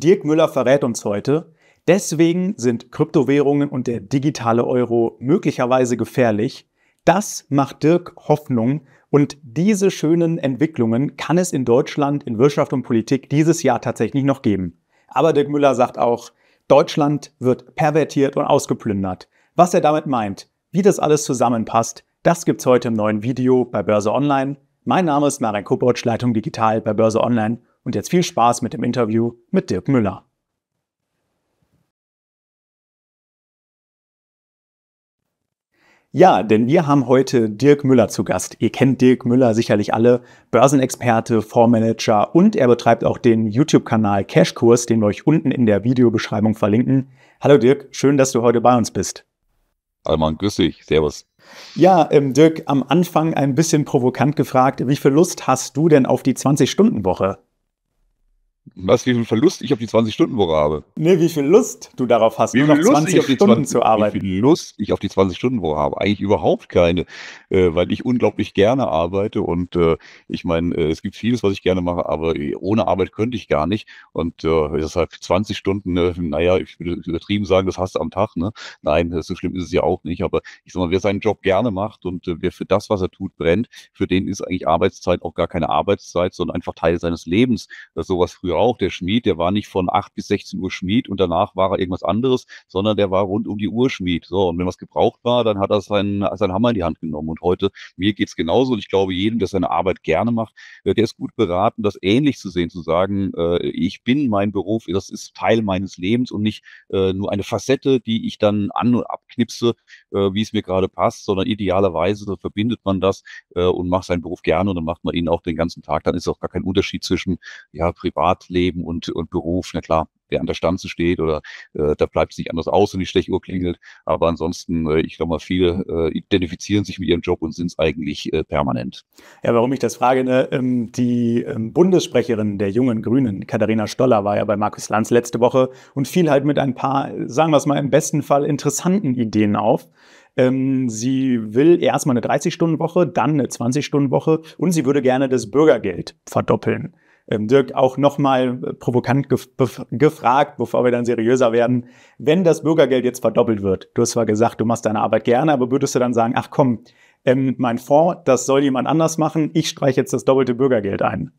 Dirk Müller verrät uns heute, deswegen sind Kryptowährungen und der digitale Euro möglicherweise gefährlich. Das macht Dirk Hoffnung und diese schönen Entwicklungen kann es in Deutschland in Wirtschaft und Politik dieses Jahr tatsächlich noch geben. Aber Dirk Müller sagt auch, Deutschland wird pervertiert und ausgeplündert. Was er damit meint, wie das alles zusammenpasst, das gibt's heute im neuen Video bei Börse Online. Mein Name ist Marek Kopotsch, Leitung Digital bei Börse Online und jetzt viel Spaß mit dem Interview mit Dirk Müller. Ja, denn wir haben heute Dirk Müller zu Gast. Ihr kennt Dirk Müller sicherlich alle, Börsenexperte, Fondsmanager und er betreibt auch den YouTube-Kanal Cashkurs, den wir euch unten in der Videobeschreibung verlinken. Hallo Dirk, schön, dass du heute bei uns bist. Alman, grüß dich, servus. Ja, ähm, Dirk, am Anfang ein bisschen provokant gefragt, wie viel Lust hast du denn auf die 20-Stunden-Woche? Was, wie viel Verlust ich auf die 20-Stunden-Woche habe? Nee, wie viel Lust du darauf hast, wie nur noch Lust 20 Stunden 20, zu arbeiten. Wie viel Lust ich auf die 20-Stunden-Woche habe? Eigentlich überhaupt keine, äh, weil ich unglaublich gerne arbeite und äh, ich meine, äh, es gibt vieles, was ich gerne mache, aber äh, ohne Arbeit könnte ich gar nicht und äh, deshalb 20 Stunden, äh, naja, ich würde übertrieben sagen, das hast du am Tag, ne? Nein, so schlimm ist es ja auch nicht, aber ich sag mal, wer seinen Job gerne macht und äh, wer für das, was er tut, brennt, für den ist eigentlich Arbeitszeit auch gar keine Arbeitszeit, sondern einfach Teil seines Lebens, dass sowas früher auch, der Schmied, der war nicht von 8 bis 16 Uhr Schmied und danach war er irgendwas anderes, sondern der war rund um die Uhr Schmied. So, und wenn was gebraucht war, dann hat er seinen, seinen Hammer in die Hand genommen. Und heute, mir geht's genauso und ich glaube, jedem, der seine Arbeit gerne macht, äh, der ist gut beraten, das ähnlich zu sehen, zu sagen, äh, ich bin mein Beruf, das ist Teil meines Lebens und nicht äh, nur eine Facette, die ich dann an- und abknipse, äh, wie es mir gerade passt, sondern idealerweise verbindet man das äh, und macht seinen Beruf gerne und dann macht man ihn auch den ganzen Tag. Dann ist auch gar kein Unterschied zwischen ja, privat Leben und, und Beruf. Na klar, wer an der Stanze steht oder äh, da bleibt es nicht anders aus und die Stechuhr klingelt. Aber ansonsten, äh, ich glaube mal, viele äh, identifizieren sich mit ihrem Job und sind es eigentlich äh, permanent. Ja, warum ich das frage, ne? ähm, die ähm, Bundessprecherin der jungen Grünen, Katharina Stoller, war ja bei Markus Lanz letzte Woche und fiel halt mit ein paar, sagen wir es mal im besten Fall, interessanten Ideen auf ähm, sie will erstmal eine 30-Stunden-Woche, dann eine 20-Stunden-Woche und sie würde gerne das Bürgergeld verdoppeln ähm, Dirk auch nochmal äh, provokant gef gefragt, bevor wir dann seriöser werden. Wenn das Bürgergeld jetzt verdoppelt wird, du hast zwar gesagt, du machst deine Arbeit gerne, aber würdest du dann sagen, ach komm, ähm, mein Fonds, das soll jemand anders machen, ich streiche jetzt das doppelte Bürgergeld ein?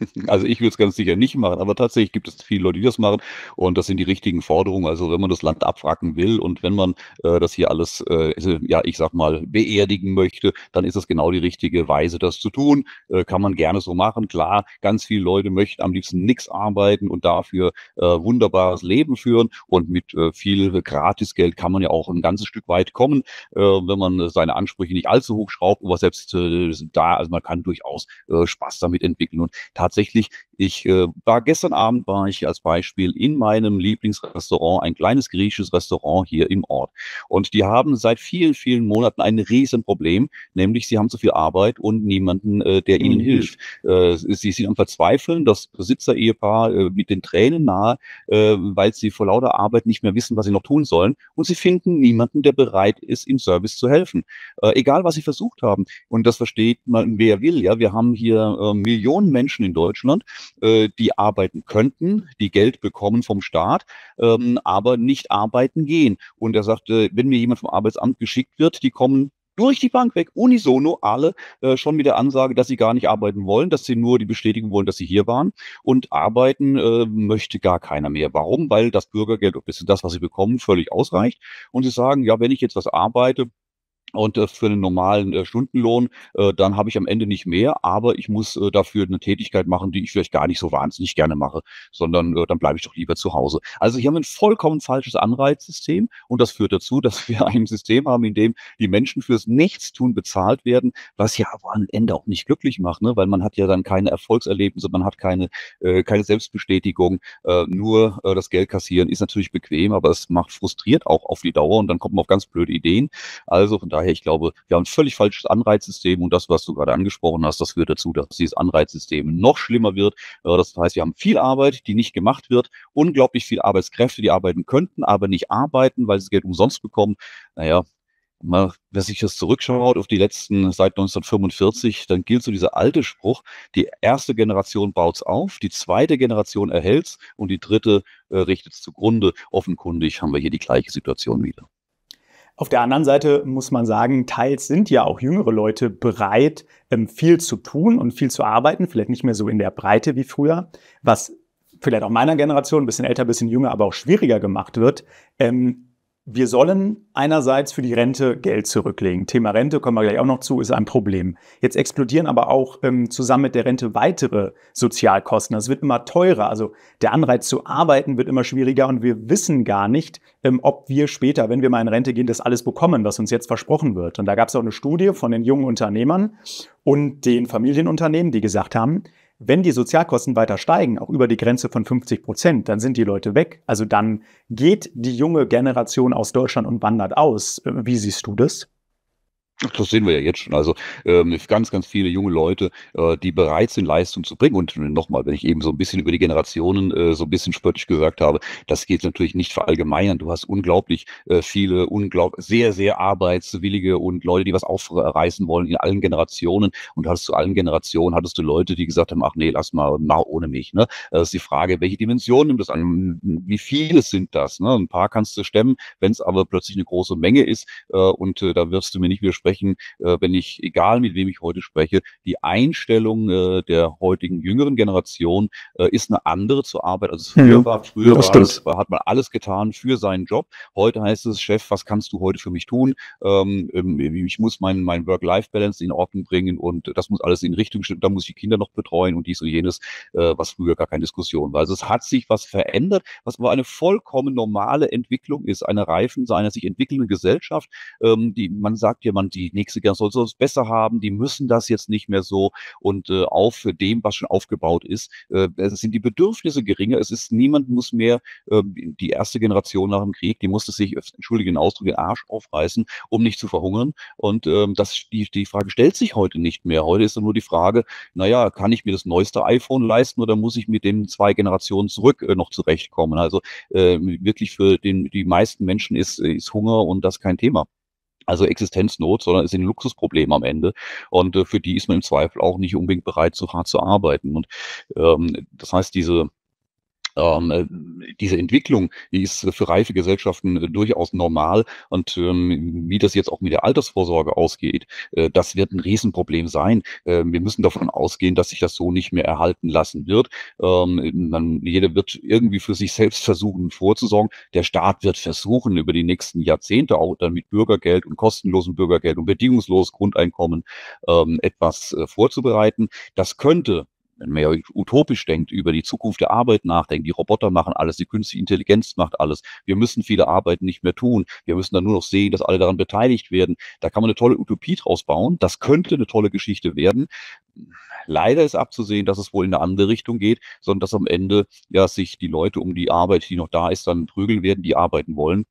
Also ich würde es ganz sicher nicht machen, aber tatsächlich gibt es viele Leute, die das machen und das sind die richtigen Forderungen. Also wenn man das Land abwracken will und wenn man äh, das hier alles, äh, ja ich sag mal, beerdigen möchte, dann ist das genau die richtige Weise, das zu tun. Äh, kann man gerne so machen. Klar, ganz viele Leute möchten am liebsten nichts arbeiten und dafür äh, wunderbares Leben führen und mit äh, viel Gratisgeld kann man ja auch ein ganzes Stück weit kommen, äh, wenn man seine Ansprüche nicht allzu hoch schraubt, aber selbst äh, da, also man kann durchaus äh, Spaß damit entwickeln und tatsächlich, ich äh, war gestern Abend, war ich als Beispiel in meinem Lieblingsrestaurant, ein kleines griechisches Restaurant hier im Ort. Und die haben seit vielen, vielen Monaten ein Riesenproblem, nämlich sie haben zu viel Arbeit und niemanden, äh, der ihnen mhm. hilft. Äh, sie sind am Verzweifeln, das Besitzer-Ehepaar äh, mit den Tränen nahe, äh, weil sie vor lauter Arbeit nicht mehr wissen, was sie noch tun sollen. Und sie finden niemanden, der bereit ist, im Service zu helfen. Äh, egal, was sie versucht haben. Und das versteht man, wer will. Ja, wir haben hier äh, Millionen Menschen Menschen in Deutschland, äh, die arbeiten könnten, die Geld bekommen vom Staat, ähm, aber nicht arbeiten gehen. Und er sagte, äh, wenn mir jemand vom Arbeitsamt geschickt wird, die kommen durch die Bank weg, unisono, alle äh, schon mit der Ansage, dass sie gar nicht arbeiten wollen, dass sie nur die Bestätigung wollen, dass sie hier waren. Und arbeiten äh, möchte gar keiner mehr. Warum? Weil das Bürgergeld, das, was sie bekommen, völlig ausreicht. Und sie sagen, ja, wenn ich jetzt was arbeite, und äh, für einen normalen äh, Stundenlohn, äh, dann habe ich am Ende nicht mehr, aber ich muss äh, dafür eine Tätigkeit machen, die ich vielleicht gar nicht so wahnsinnig gerne mache, sondern äh, dann bleibe ich doch lieber zu Hause. Also hier haben wir ein vollkommen falsches Anreizsystem und das führt dazu, dass wir ein System haben, in dem die Menschen fürs Nichtstun bezahlt werden, was ja aber am Ende auch nicht glücklich macht, ne? weil man hat ja dann keine Erfolgserlebnisse, man hat keine, äh, keine Selbstbestätigung, äh, nur äh, das Geld kassieren ist natürlich bequem, aber es macht frustriert auch auf die Dauer und dann kommt man auf ganz blöde Ideen. Also von daher daher, ich glaube, wir haben ein völlig falsches Anreizsystem und das, was du gerade angesprochen hast, das führt dazu, dass dieses Anreizsystem noch schlimmer wird. Äh, das heißt, wir haben viel Arbeit, die nicht gemacht wird, unglaublich viele Arbeitskräfte, die arbeiten könnten, aber nicht arbeiten, weil sie das Geld umsonst bekommen. Naja, mal, wer sich das zurückschaut auf die letzten seit 1945, dann gilt so dieser alte Spruch, die erste Generation baut es auf, die zweite Generation erhält es und die dritte äh, es zugrunde. Offenkundig haben wir hier die gleiche Situation wieder. Auf der anderen Seite muss man sagen, teils sind ja auch jüngere Leute bereit, ähm, viel zu tun und viel zu arbeiten, vielleicht nicht mehr so in der Breite wie früher, was vielleicht auch meiner Generation, ein bisschen älter, ein bisschen jünger, aber auch schwieriger gemacht wird, ähm, wir sollen einerseits für die Rente Geld zurücklegen. Thema Rente kommen wir gleich auch noch zu, ist ein Problem. Jetzt explodieren aber auch ähm, zusammen mit der Rente weitere Sozialkosten. Es wird immer teurer. Also der Anreiz zu arbeiten wird immer schwieriger und wir wissen gar nicht, ähm, ob wir später, wenn wir mal in Rente gehen, das alles bekommen, was uns jetzt versprochen wird. Und da gab es auch eine Studie von den jungen Unternehmern und den Familienunternehmen, die gesagt haben, wenn die Sozialkosten weiter steigen, auch über die Grenze von 50 Prozent, dann sind die Leute weg. Also dann geht die junge Generation aus Deutschland und wandert aus. Äh, wie siehst du das? Das sehen wir ja jetzt schon. Also ähm, ganz, ganz viele junge Leute, äh, die bereit sind, Leistung zu bringen. Und äh, nochmal, wenn ich eben so ein bisschen über die Generationen äh, so ein bisschen spöttisch gesagt habe, das geht natürlich nicht verallgemeinern. Du hast unglaublich äh, viele, unglaublich, sehr, sehr arbeitswillige und Leute, die was aufreißen wollen in allen Generationen. Und hast zu allen Generationen hattest du Leute, die gesagt haben, ach nee, lass mal, mal ohne mich. Ne? Das äh, ist die Frage, welche Dimension nimmt das an? Wie viele sind das? Ne? Ein paar kannst du stemmen, wenn es aber plötzlich eine große Menge ist äh, und äh, da wirst du mir nicht widersprechen sprechen, äh, wenn ich, egal mit wem ich heute spreche, die Einstellung äh, der heutigen jüngeren Generation äh, ist eine andere zur Arbeit, als es mhm. früher mhm. war. Früher war alles, hat man alles getan für seinen Job. Heute heißt es, Chef, was kannst du heute für mich tun? Ähm, ähm ich muss meinen mein Work-Life-Balance in Ordnung bringen und das muss alles in Richtung stimmen. Da muss ich die Kinder noch betreuen und dies und jenes, äh, was früher gar keine Diskussion war. Also es hat sich was verändert, was aber eine vollkommen normale Entwicklung ist, eine reifen, einer sich entwickelnden Gesellschaft. Ähm, die, man sagt ja, man die nächste Generation soll es besser haben, die müssen das jetzt nicht mehr so und äh, auch für dem, was schon aufgebaut ist, äh, es sind die Bedürfnisse geringer, es ist, niemand muss mehr, äh, die erste Generation nach dem Krieg, die musste sich, äh, entschuldigen den Ausdruck, den Arsch aufreißen, um nicht zu verhungern und ähm, das, die, die Frage stellt sich heute nicht mehr. Heute ist nur die Frage, naja, kann ich mir das neueste iPhone leisten oder muss ich mit den zwei Generationen zurück äh, noch zurechtkommen? Also äh, wirklich für den, die meisten Menschen ist, äh, ist Hunger und das kein Thema also Existenznot, sondern es sind Luxusproblem am Ende. Und äh, für die ist man im Zweifel auch nicht unbedingt bereit, so hart zu arbeiten. Und ähm, das heißt, diese ähm, äh, diese Entwicklung, die ist für reife Gesellschaften äh, durchaus normal. Und ähm, wie das jetzt auch mit der Altersvorsorge ausgeht, äh, das wird ein Riesenproblem sein. Äh, wir müssen davon ausgehen, dass sich das so nicht mehr erhalten lassen wird. Ähm, man, jeder wird irgendwie für sich selbst versuchen vorzusorgen. Der Staat wird versuchen, über die nächsten Jahrzehnte auch dann mit Bürgergeld und kostenlosem Bürgergeld und bedingungsloses Grundeinkommen ähm, etwas äh, vorzubereiten. Das könnte wenn man ja utopisch denkt, über die Zukunft der Arbeit nachdenkt, die Roboter machen alles, die künstliche Intelligenz macht alles, wir müssen viele Arbeiten nicht mehr tun, wir müssen dann nur noch sehen, dass alle daran beteiligt werden, da kann man eine tolle Utopie draus bauen, das könnte eine tolle Geschichte werden. Leider ist abzusehen, dass es wohl in eine andere Richtung geht, sondern dass am Ende ja sich die Leute um die Arbeit, die noch da ist, dann prügeln werden, die arbeiten wollen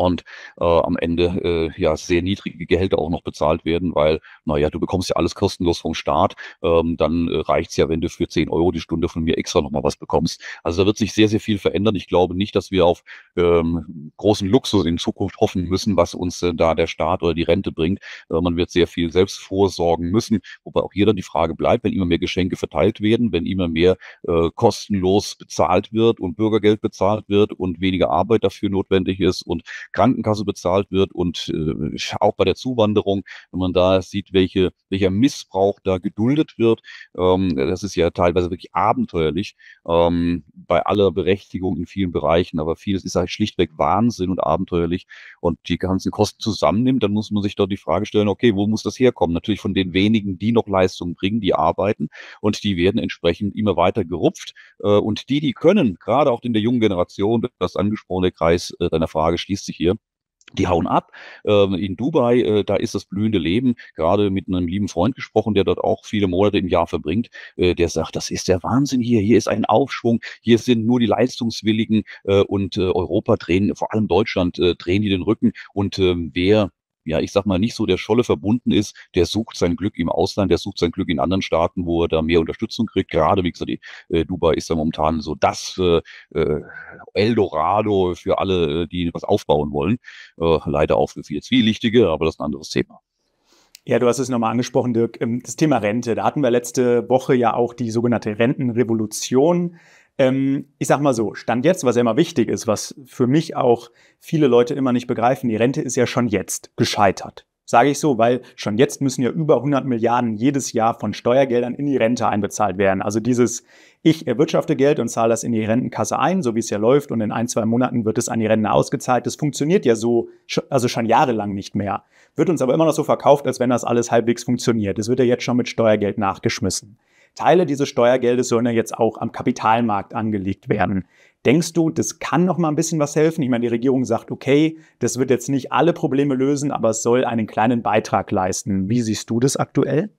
und äh, am Ende äh, ja sehr niedrige Gehälter auch noch bezahlt werden, weil, naja, du bekommst ja alles kostenlos vom Staat, ähm, dann äh, reicht's ja, wenn du für 10 Euro die Stunde von mir extra nochmal was bekommst. Also da wird sich sehr, sehr viel verändern. Ich glaube nicht, dass wir auf ähm, großen Luxus in Zukunft hoffen müssen, was uns äh, da der Staat oder die Rente bringt. Äh, man wird sehr viel selbst vorsorgen müssen, wobei auch hier dann die Frage bleibt, wenn immer mehr Geschenke verteilt werden, wenn immer mehr äh, kostenlos bezahlt wird und Bürgergeld bezahlt wird und weniger Arbeit dafür notwendig ist und Krankenkasse bezahlt wird und äh, auch bei der Zuwanderung, wenn man da sieht, welche, welcher Missbrauch da geduldet wird, ähm, das ist ja teilweise wirklich abenteuerlich, ähm, bei aller Berechtigung in vielen Bereichen, aber vieles ist halt schlichtweg Wahnsinn und abenteuerlich und die ganzen Kosten zusammennimmt, dann muss man sich dort die Frage stellen, okay, wo muss das herkommen? Natürlich von den wenigen, die noch Leistungen bringen, die arbeiten und die werden entsprechend immer weiter gerupft äh, und die, die können, gerade auch in der jungen Generation, das angesprochene Kreis äh, deiner Frage schließt sich hier die hauen ab. Ähm, in Dubai, äh, da ist das blühende Leben. Gerade mit einem lieben Freund gesprochen, der dort auch viele Monate im Jahr verbringt, äh, der sagt, das ist der Wahnsinn hier. Hier ist ein Aufschwung. Hier sind nur die Leistungswilligen äh, und Europa drehen, vor allem Deutschland, drehen die den Rücken. Und ähm, wer ja, ich sag mal, nicht so der Scholle verbunden ist, der sucht sein Glück im Ausland, der sucht sein Glück in anderen Staaten, wo er da mehr Unterstützung kriegt. Gerade, wie gesagt, äh, Dubai ist ja momentan so das äh, äh Eldorado für alle, äh, die was aufbauen wollen. Äh, leider auch für viel Zwielichtige, aber das ist ein anderes Thema. Ja, du hast es nochmal angesprochen, Dirk. Ähm, das Thema Rente. Da hatten wir letzte Woche ja auch die sogenannte Rentenrevolution ähm, ich sag mal so, Stand jetzt, was ja immer wichtig ist, was für mich auch viele Leute immer nicht begreifen, die Rente ist ja schon jetzt gescheitert. Sage ich so, weil schon jetzt müssen ja über 100 Milliarden jedes Jahr von Steuergeldern in die Rente einbezahlt werden. Also dieses ich erwirtschafte Geld und zahle das in die Rentenkasse ein, so wie es ja läuft, und in ein, zwei Monaten wird es an die Rentner ausgezahlt. Das funktioniert ja so, also schon jahrelang nicht mehr. Wird uns aber immer noch so verkauft, als wenn das alles halbwegs funktioniert. Es wird ja jetzt schon mit Steuergeld nachgeschmissen. Teile dieses Steuergeldes sollen ja jetzt auch am Kapitalmarkt angelegt werden. Denkst du, das kann noch mal ein bisschen was helfen? Ich meine, die Regierung sagt, okay, das wird jetzt nicht alle Probleme lösen, aber es soll einen kleinen Beitrag leisten. Wie siehst du das aktuell?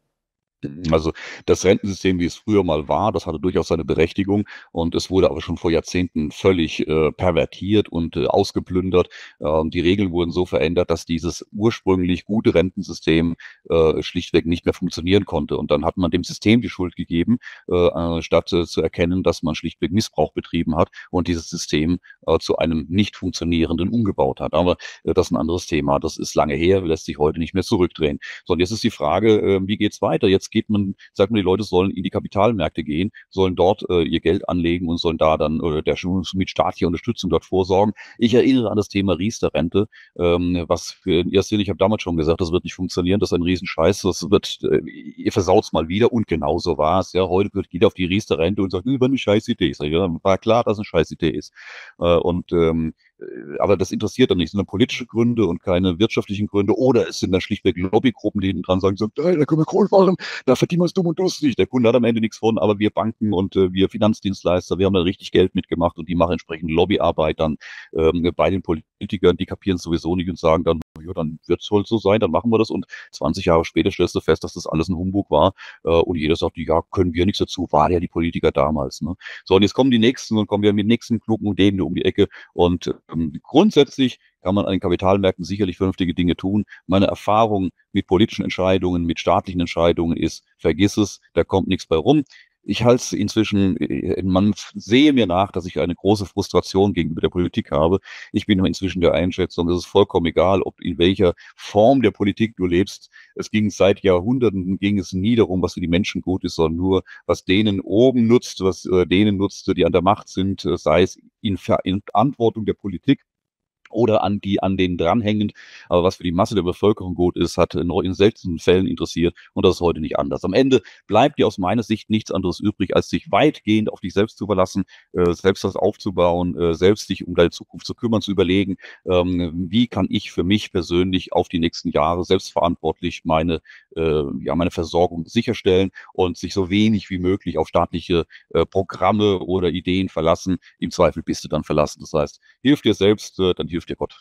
Mhm. Also das Rentensystem, wie es früher mal war, das hatte durchaus seine Berechtigung und es wurde aber schon vor Jahrzehnten völlig äh, pervertiert und äh, ausgeplündert. Ähm, die Regeln wurden so verändert, dass dieses ursprünglich gute Rentensystem äh, schlichtweg nicht mehr funktionieren konnte. Und dann hat man dem System die Schuld gegeben, äh, statt äh, zu erkennen, dass man schlichtweg Missbrauch betrieben hat und dieses System äh, zu einem nicht funktionierenden umgebaut hat. Aber das ist ein anderes Thema. Das ist lange her, lässt sich heute nicht mehr zurückdrehen. So, und jetzt ist die Frage, ähm, wie geht's weiter? Jetzt geht man, sagt man, die Leute sollen in die Kapitalmärkte gehen, sollen dort äh, ihr Geld anlegen und sollen da dann äh, der, mit staatlicher Unterstützung dort vorsorgen. Ich erinnere an das Thema Riester-Rente, ähm, was für erster Linie, ich habe damals schon gesagt, das wird nicht funktionieren, das ist ein Riesenscheiß, das wird, äh, ihr versaut's mal wieder und genauso war es. Ja, heute wird, geht auf die Riester-Rente und sagt, über eine scheiß Idee. Sag, ja, war klar, dass es eine scheiß Idee ist. Äh, und ähm, aber das interessiert dann nicht. Es sind dann politische Gründe und keine wirtschaftlichen Gründe. Oder es sind dann schlichtweg Lobbygruppen, die hinten dran sagen, sagen da können wir Kohle machen, da verdienen wir es dumm und durstig. Der Kunde hat am Ende nichts von, aber wir Banken und äh, wir Finanzdienstleister, wir haben da richtig Geld mitgemacht und die machen entsprechend Lobbyarbeit dann ähm, bei den Politikern Politikern, die kapieren es sowieso nicht und sagen dann, ja, dann wird es wohl so sein, dann machen wir das. Und 20 Jahre später stellst du fest, dass das alles ein Humbug war. Äh, und jeder sagt, ja, können wir nichts dazu, waren ja die Politiker damals. Ne? So, und jetzt kommen die nächsten und kommen wir mit den nächsten Klugen und denen um die Ecke. Und ähm, grundsätzlich kann man an den Kapitalmärkten sicherlich vernünftige Dinge tun. Meine Erfahrung mit politischen Entscheidungen, mit staatlichen Entscheidungen ist, vergiss es, da kommt nichts bei rum. Ich halte es inzwischen, äh, man sehe mir nach, dass ich eine große Frustration gegenüber der Politik habe. Ich bin inzwischen der Einschätzung, es ist vollkommen egal, ob in welcher Form der Politik du lebst. Es ging seit Jahrhunderten, ging es nie darum, was für die Menschen gut ist, sondern nur, was denen oben nutzt, was äh, denen nutzt, die an der Macht sind, äh, sei es in Verantwortung der Politik oder an die an denen dranhängend. Aber was für die Masse der Bevölkerung gut ist, hat in, in seltenen Fällen interessiert und das ist heute nicht anders. Am Ende bleibt dir aus meiner Sicht nichts anderes übrig, als sich weitgehend auf dich selbst zu verlassen, äh, selbst was aufzubauen, äh, selbst dich um deine Zukunft zu kümmern, zu überlegen, ähm, wie kann ich für mich persönlich auf die nächsten Jahre selbstverantwortlich meine äh, ja meine Versorgung sicherstellen und sich so wenig wie möglich auf staatliche Programme oder Ideen verlassen. Im Zweifel bist du dann verlassen. Das heißt, hilf dir selbst, dann hilf hilft dir Gott.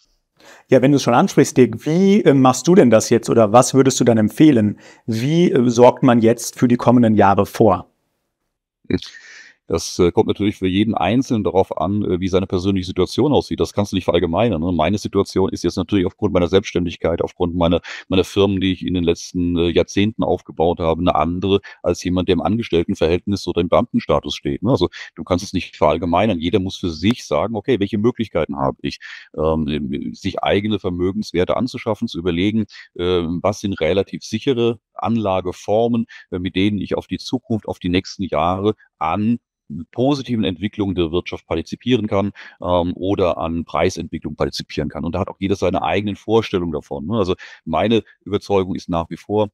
Ja, wenn du es schon ansprichst, Dirk, wie äh, machst du denn das jetzt oder was würdest du dann empfehlen? Wie äh, sorgt man jetzt für die kommenden Jahre vor? Ich das äh, kommt natürlich für jeden Einzelnen darauf an, äh, wie seine persönliche Situation aussieht. Das kannst du nicht verallgemeinern. Ne? Meine Situation ist jetzt natürlich aufgrund meiner Selbstständigkeit, aufgrund meiner, meiner Firmen, die ich in den letzten äh, Jahrzehnten aufgebaut habe, eine andere als jemand, der im Angestelltenverhältnis oder im Beamtenstatus steht. Ne? Also du kannst es nicht verallgemeinern. Jeder muss für sich sagen, okay, welche Möglichkeiten habe ich, ähm, sich eigene Vermögenswerte anzuschaffen, zu überlegen, ähm, was sind relativ sichere Anlageformen, mit denen ich auf die Zukunft, auf die nächsten Jahre an positiven Entwicklung der Wirtschaft partizipieren kann ähm, oder an Preisentwicklung partizipieren kann. Und da hat auch jeder seine eigenen Vorstellungen davon. Ne? Also meine Überzeugung ist nach wie vor,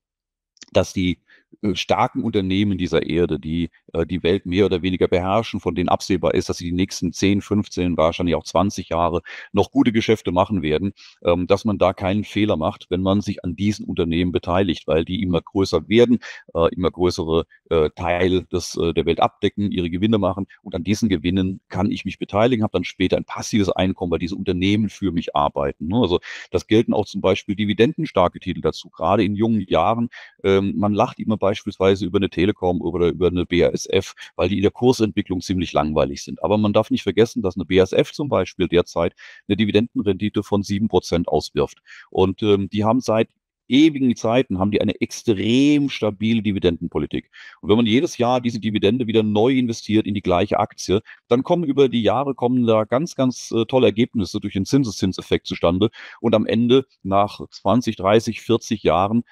dass die äh, starken Unternehmen dieser Erde, die äh, die Welt mehr oder weniger beherrschen, von denen absehbar ist, dass sie die nächsten 10, 15, wahrscheinlich auch 20 Jahre noch gute Geschäfte machen werden, ähm, dass man da keinen Fehler macht, wenn man sich an diesen Unternehmen beteiligt, weil die immer größer werden, äh, immer größere äh, Teil des, äh, der Welt abdecken, ihre Gewinne machen und an diesen Gewinnen kann ich mich beteiligen, habe dann später ein passives Einkommen, weil diese Unternehmen für mich arbeiten. Ne? Also das gelten auch zum Beispiel dividendenstarke Titel dazu, gerade in jungen Jahren. Ähm, Man lacht immer bei beispielsweise über eine Telekom oder über eine BASF, weil die in der Kursentwicklung ziemlich langweilig sind. Aber man darf nicht vergessen, dass eine BASF zum Beispiel derzeit eine Dividendenrendite von 7% auswirft. Und ähm, die haben seit ewigen Zeiten haben die eine extrem stabile Dividendenpolitik. Und wenn man jedes Jahr diese Dividende wieder neu investiert in die gleiche Aktie, dann kommen über die Jahre kommen da ganz, ganz äh, tolle Ergebnisse durch den Zinseszinseffekt zustande. Und am Ende nach 20, 30, 40 Jahren,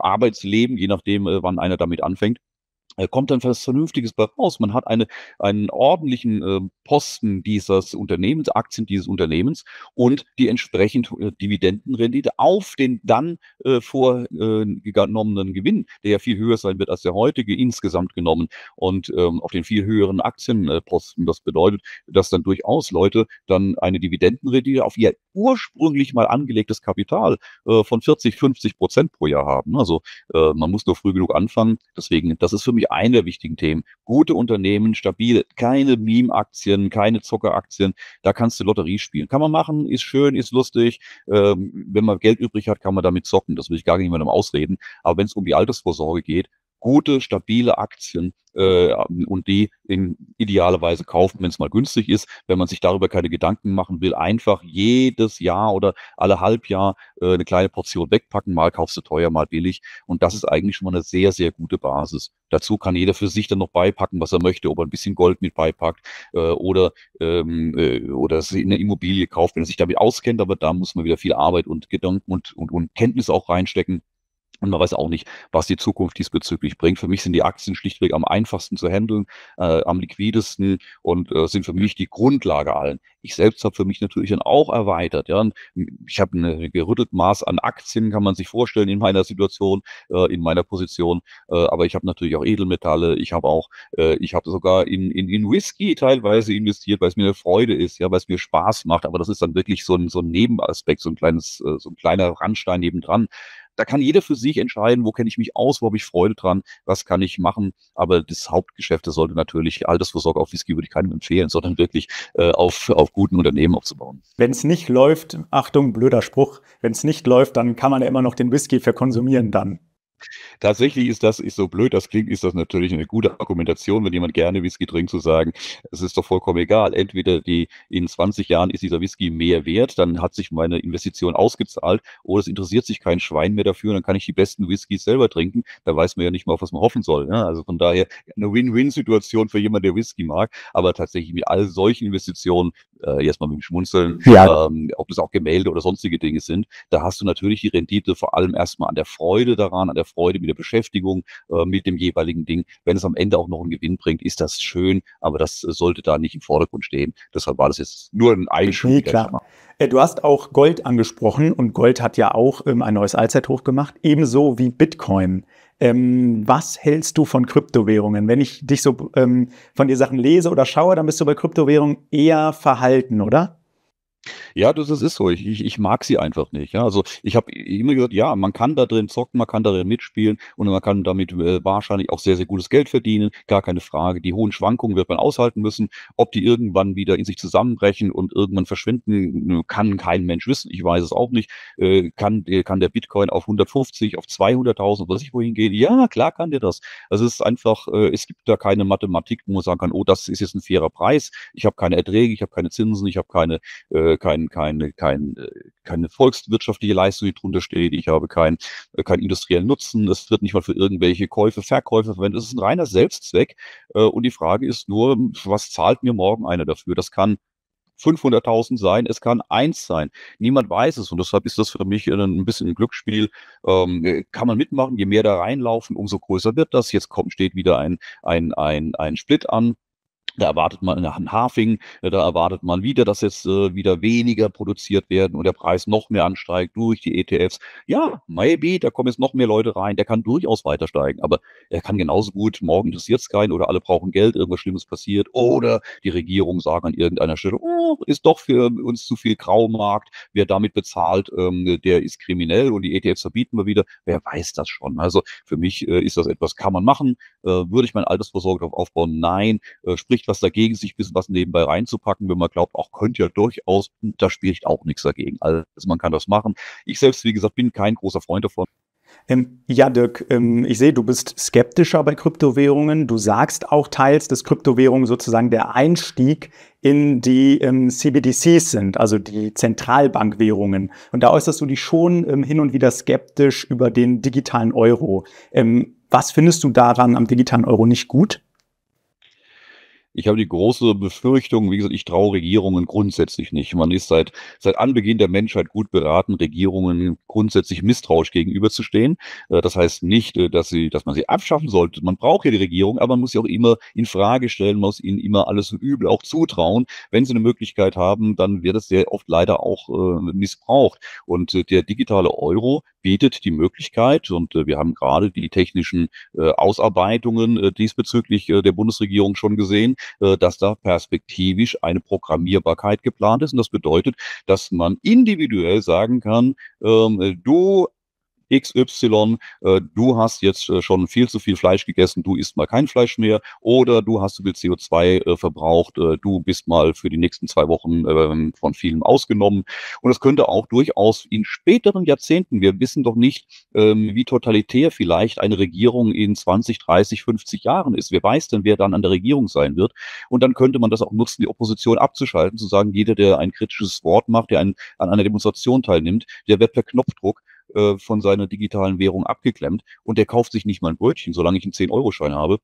Arbeitsleben, je nachdem, äh, wann einer damit anfängt, äh, kommt dann was Vernünftiges bei raus. Man hat eine, einen ordentlichen äh, Posten dieses Unternehmens, Aktien dieses Unternehmens und die entsprechend äh, Dividendenrendite auf den dann äh, vorgenommenen äh, Gewinn, der ja viel höher sein wird als der heutige, insgesamt genommen und ähm, auf den viel höheren Aktienposten. Das bedeutet, dass dann durchaus Leute dann eine Dividendenrendite auf ihr ursprünglich mal angelegtes Kapital äh, von 40, 50 Prozent pro Jahr haben. Also äh, man muss nur früh genug anfangen. Deswegen, das ist für mich die einen der wichtigen Themen. Gute Unternehmen, stabile, keine Meme-Aktien, keine Zockeraktien. Da kannst du Lotterie spielen. Kann man machen, ist schön, ist lustig. Ähm, wenn man Geld übrig hat, kann man damit zocken. Das will ich gar niemandem ausreden. Aber wenn es um die Altersvorsorge geht, gute, stabile Aktien äh, und die in idealer Weise kaufen, wenn es mal günstig ist, wenn man sich darüber keine Gedanken machen will, einfach jedes Jahr oder alle Halbjahr äh, eine kleine Portion wegpacken, mal kaufst du teuer, mal billig und das ist eigentlich schon mal eine sehr, sehr gute Basis. Dazu kann jeder für sich dann noch beipacken, was er möchte, ob er ein bisschen Gold mit beipackt äh, oder, ähm, äh, oder eine Immobilie kauft, wenn er sich damit auskennt, aber da muss man wieder viel Arbeit und Gedanken und, und, und Kenntnis auch reinstecken. Und man weiß auch nicht, was die Zukunft diesbezüglich bringt. Für mich sind die Aktien schlichtweg am einfachsten zu handeln, äh, am liquidesten und äh, sind für mich die Grundlage allen. Ich selbst habe für mich natürlich dann auch erweitert. Ja? Ich habe ein gerüttelt Maß an Aktien, kann man sich vorstellen, in meiner Situation, äh, in meiner Position. Äh, aber ich habe natürlich auch Edelmetalle, ich habe auch, äh, ich habe sogar in, in, in Whisky teilweise investiert, weil es mir eine Freude ist, ja, weil es mir Spaß macht. Aber das ist dann wirklich so ein, so ein Nebenaspekt, so ein kleines, äh, so ein kleiner Randstein nebendran da kann jeder für sich entscheiden, wo kenne ich mich aus, wo habe ich Freude dran, was kann ich machen. Aber das Hauptgeschäft, das sollte natürlich Altersvorsorge auf Whisky, würde ich keinem empfehlen, sondern wirklich äh, auf, auf guten Unternehmen aufzubauen. Wenn es nicht läuft, Achtung, blöder Spruch, wenn es nicht läuft, dann kann man ja immer noch den Whisky verkonsumieren dann. Tatsächlich ist das, ist so blöd das klingt, ist das natürlich eine gute Argumentation, wenn jemand gerne Whisky trinkt, zu sagen, es ist doch vollkommen egal. Entweder die, in 20 Jahren ist dieser Whisky mehr wert, dann hat sich meine Investition ausgezahlt, oder es interessiert sich kein Schwein mehr dafür, dann kann ich die besten Whiskys selber trinken. Da weiß man ja nicht mal, auf was man hoffen soll. Ne? Also von daher eine Win-Win-Situation für jemanden, der Whisky mag. Aber tatsächlich mit all solchen Investitionen äh, jetzt mal mit dem Schmunzeln, ja. ähm, ob das auch Gemälde oder sonstige Dinge sind, da hast du natürlich die Rendite vor allem erstmal an der Freude daran, an der Freude mit der Beschäftigung, äh, mit dem jeweiligen Ding. Wenn es am Ende auch noch einen Gewinn bringt, ist das schön, aber das äh, sollte da nicht im Vordergrund stehen. Deshalb war das jetzt nur ein Einschub. Nee, klar. Äh, du hast auch Gold angesprochen und Gold hat ja auch ähm, ein neues Allzeithoch gemacht, ebenso wie Bitcoin. Ähm, was hältst du von Kryptowährungen? Wenn ich dich so ähm, von dir Sachen lese oder schaue, dann bist du bei Kryptowährungen eher verhalten, oder? Ja, das, das ist so. Ich, ich, ich mag sie einfach nicht. Ja, also ich habe immer gesagt, ja, man kann da drin zocken, man kann da drin mitspielen und man kann damit äh, wahrscheinlich auch sehr, sehr gutes Geld verdienen. Gar keine Frage. Die hohen Schwankungen wird man aushalten müssen. Ob die irgendwann wieder in sich zusammenbrechen und irgendwann verschwinden, äh, kann kein Mensch wissen. Ich weiß es auch nicht. Äh, kann, äh, kann der Bitcoin auf 150, auf 200.000, was ich wohin gehen? Ja, klar kann der das. Also es ist einfach, äh, es gibt da keine Mathematik, wo man sagen kann, oh, das ist jetzt ein fairer Preis. Ich habe keine Erträge, ich habe keine Zinsen, ich habe keine äh, habe äh, kein, kein, kein, äh, keine volkswirtschaftliche Leistung, die drunter steht, ich habe äh, keinen kein industriellen Nutzen, es wird nicht mal für irgendwelche Käufe, Verkäufe verwendet, es ist ein reiner Selbstzweck und die Frage ist nur, was zahlt mir morgen einer dafür? Das kann 500.000 sein, es kann eins sein. Niemand weiß es und deshalb ist das für mich ein bisschen ein Glücksspiel. Ähm, kann man mitmachen, je mehr da reinlaufen, umso größer wird das. Jetzt kommt, steht wieder ein, ein, ein, ein Split an da erwartet man einen Hafing, äh, da erwartet man wieder, dass jetzt äh, wieder weniger produziert werden und der Preis noch mehr ansteigt durch die ETFs. Ja, maybe, da kommen jetzt noch mehr Leute rein, der kann durchaus weiter steigen, aber er kann genauso gut, morgen interessiert es keinen oder alle brauchen Geld, irgendwas Schlimmes passiert oder die Regierung sagt an irgendeiner Stelle, oh, ist doch für uns zu viel Graumarkt, wer damit bezahlt, ähm, der ist kriminell und die ETFs verbieten wir wieder. Wer weiß das schon? Also für mich äh, ist das etwas, kann man machen, äh, würde ich mein Altersvorsorge darauf aufbauen? Nein, äh, spricht nicht was dagegen, sich ein bisschen was nebenbei reinzupacken, wenn man glaubt, auch könnte ja durchaus, hm, da spricht auch nichts dagegen. Also man kann das machen. Ich selbst, wie gesagt, bin kein großer Freund davon. Ähm, ja, Dirk, ähm, ich sehe, du bist skeptischer bei Kryptowährungen. Du sagst auch teils, dass Kryptowährungen sozusagen der Einstieg in die ähm, CBDCs sind, also die Zentralbankwährungen. Und da äußerst du dich schon ähm, hin und wieder skeptisch über den digitalen Euro. Ähm, was findest du daran am digitalen Euro nicht gut? Ich habe die große Befürchtung, wie gesagt, ich traue Regierungen grundsätzlich nicht. Man ist seit, seit Anbeginn der Menschheit gut beraten, Regierungen grundsätzlich misstrauisch gegenüberzustehen. Äh, das heißt nicht, äh, dass, sie, dass man sie abschaffen sollte. Man braucht ja die Regierung, aber man muss sie auch immer in Frage stellen, man muss ihnen immer alles übel auch zutrauen. Wenn sie eine Möglichkeit haben, dann wird es sehr oft leider auch äh, missbraucht. Und der digitale Euro bietet die Möglichkeit, und wir haben gerade die technischen Ausarbeitungen diesbezüglich der Bundesregierung schon gesehen, äh, dass da perspektivisch eine Programmierbarkeit geplant ist. Und das bedeutet, dass man individuell sagen kann, ähm, du XY, äh, du hast jetzt äh, schon viel zu viel Fleisch gegessen, du isst mal kein Fleisch mehr oder du hast zu viel CO2 äh, verbraucht, äh, du bist mal für die nächsten zwei Wochen ähm, von vielem ausgenommen. Und das könnte auch durchaus in späteren Jahrzehnten, wir wissen doch nicht, ähm, wie totalitär vielleicht eine Regierung in 20, 30, 50 Jahren ist. Wer weiß denn, wer dann an der Regierung sein wird? Und dann könnte man das auch nutzen, die Opposition abzuschalten, zu sagen, jeder, der ein kritisches Wort macht, der ein, an einer Demonstration teilnimmt, der wird per Knopfdruck äh, von seiner digitalen Währung abgeklemmt und der kauft sich nicht mal ein Brötchen, solange ich einen 10-Euro-Schein habe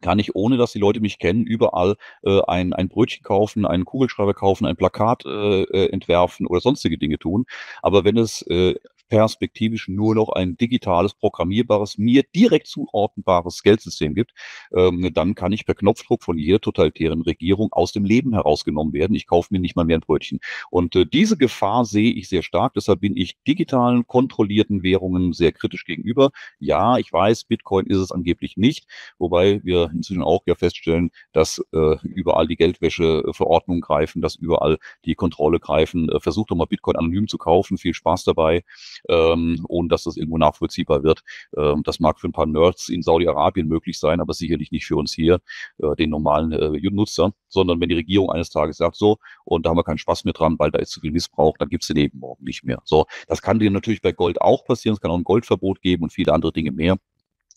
kann ich, ohne dass die Leute mich kennen, überall äh, ein, ein Brötchen kaufen, einen Kugelschreiber kaufen, ein Plakat äh, äh entwerfen oder sonstige Dinge tun. Aber wenn es äh, perspektivisch nur noch ein digitales, programmierbares, mir direkt zuordnbares Geldsystem gibt, ähm, dann kann ich per Knopfdruck von jeder totalitären Regierung aus dem Leben herausgenommen werden. Ich kaufe mir nicht mal mehr ein Brötchen. Und äh, diese Gefahr sehe ich sehr stark. Deshalb bin ich digitalen, kontrollierten Währungen sehr kritisch gegenüber. Ja, ich weiß, Bitcoin ist es angeblich nicht, wobei wir inzwischen auch ja feststellen, dass äh, überall die Geldwäscheverordnungen äh, greifen, dass überall die Kontrolle greifen. Äh, versucht doch mal Bitcoin anonym zu kaufen. Viel Spaß dabei ähm, ohne dass das irgendwo nachvollziehbar wird. Ähm, das mag für ein paar Nerds in Saudi-Arabien möglich sein, aber sicherlich nicht für uns hier, äh, den normalen äh, Nutzer, sondern wenn die Regierung eines Tages sagt, so, und da haben wir keinen Spaß mehr dran, weil da ist zu viel Missbrauch, dann gibt's den eben morgen nicht mehr. So, das kann dir natürlich bei Gold auch passieren, es kann auch ein Goldverbot geben und viele andere Dinge mehr.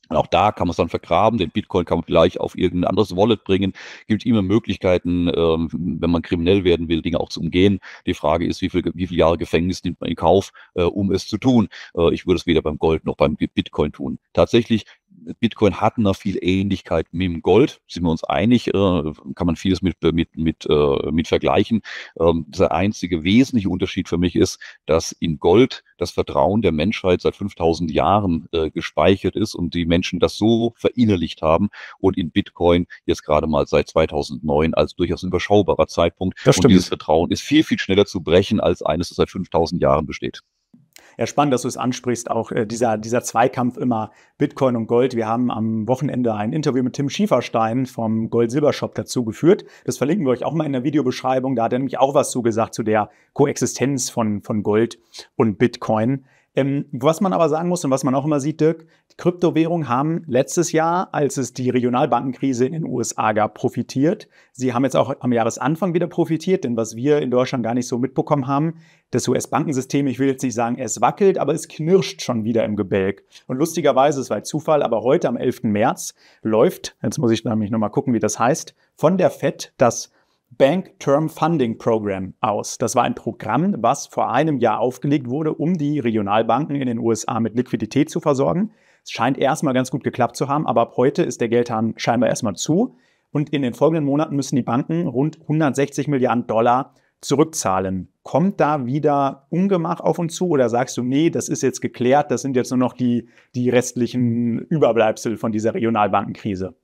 Und auch da kann man es dann vergraben, den Bitcoin kann man vielleicht auf irgendein anderes Wallet bringen. Gibt immer Möglichkeiten, ähm, wenn man kriminell werden will, Dinge auch zu umgehen. Die Frage ist, wie, viel, wie viele Jahre Gefängnis nimmt man in Kauf, äh, um es zu tun. Äh, ich würde es weder beim Gold noch beim Bitcoin tun. Tatsächlich Bitcoin hat noch viel Ähnlichkeit mit dem Gold, sind wir uns einig, äh, kann man vieles mit, äh, mit, mit, äh, mit vergleichen. Ähm, der einzige wesentliche Unterschied für mich ist, dass in Gold das Vertrauen der Menschheit seit 5000 Jahren äh, gespeichert ist und die Menschen das so verinnerlicht haben und in Bitcoin jetzt gerade mal seit 2009 als durchaus ein überschaubarer Zeitpunkt. Das stimmt. Und dieses Vertrauen ist viel, viel schneller zu brechen als eines, das seit 5000 Jahren besteht ja spannend, dass du es ansprichst, auch äh, dieser, dieser Zweikampf immer Bitcoin und Gold. Wir haben am Wochenende ein Interview mit Tim Schieferstein vom Gold-Silber-Shop dazu geführt. Das verlinken wir euch auch mal in der Videobeschreibung. Da hat er nämlich auch was zugesagt zu der Koexistenz von, von Gold und Bitcoin. Ähm, was man aber sagen muss und was man auch immer sieht, Dirk, die Kryptowährungen haben letztes Jahr, als es die Regionalbankenkrise in den USA gab, profitiert. Sie haben jetzt auch am Jahresanfang wieder profitiert, denn was wir in Deutschland gar nicht so mitbekommen haben, das US-Bankensystem, ich will jetzt nicht sagen, es wackelt, aber es knirscht schon wieder im Gebälk. Und lustigerweise, es war Zufall, aber heute am 11. März läuft, jetzt muss ich nämlich nochmal gucken, wie das heißt, von der FED das Bank Term Funding Program aus. Das war ein Programm, was vor einem Jahr aufgelegt wurde, um die Regionalbanken in den USA mit Liquidität zu versorgen. Es scheint erstmal ganz gut geklappt zu haben, aber ab heute ist der Geldhahn scheinbar erstmal zu. Und in den folgenden Monaten müssen die Banken rund 160 Milliarden Dollar zurückzahlen. Kommt da wieder Ungemach auf uns zu oder sagst du, nee, das ist jetzt geklärt, das sind jetzt nur noch die, die restlichen Überbleibsel von dieser Regionalbankenkrise?